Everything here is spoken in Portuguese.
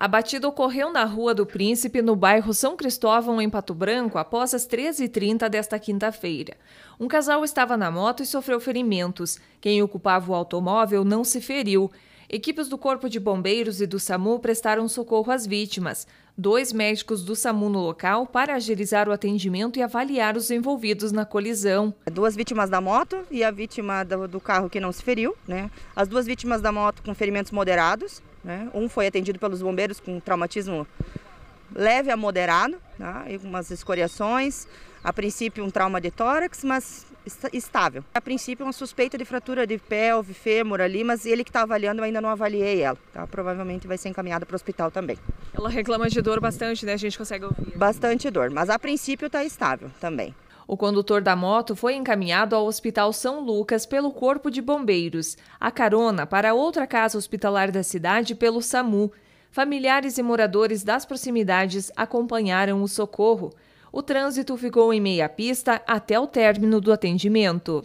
A batida ocorreu na Rua do Príncipe, no bairro São Cristóvão, em Pato Branco, após as 13h30 desta quinta-feira. Um casal estava na moto e sofreu ferimentos. Quem ocupava o automóvel não se feriu. Equipes do Corpo de Bombeiros e do SAMU prestaram socorro às vítimas dois médicos do SAMU no local para agilizar o atendimento e avaliar os envolvidos na colisão. Duas vítimas da moto e a vítima do, carro que não se feriu. Né? As duas vítimas da moto com ferimentos moderados. Né? Um foi atendido pelos bombeiros com traumatismo leve a moderado, né? algumas escoriações, a princípio um trauma de tórax, mas estável. A princípio, uma suspeita de fratura de pelve, fêmur ali, mas ele que está avaliando, eu ainda não avaliei ela. Tá? Provavelmente vai ser encaminhada para o hospital também. Ela reclama de dor bastante, né? A gente consegue ouvir. Bastante dor, mas a princípio está estável também. O condutor da moto foi encaminhado ao Hospital São Lucas pelo Corpo de Bombeiros, a carona para outra casa hospitalar da cidade pelo SAMU. Familiares e moradores das proximidades acompanharam o socorro. O trânsito ficou em meia pista até o término do atendimento.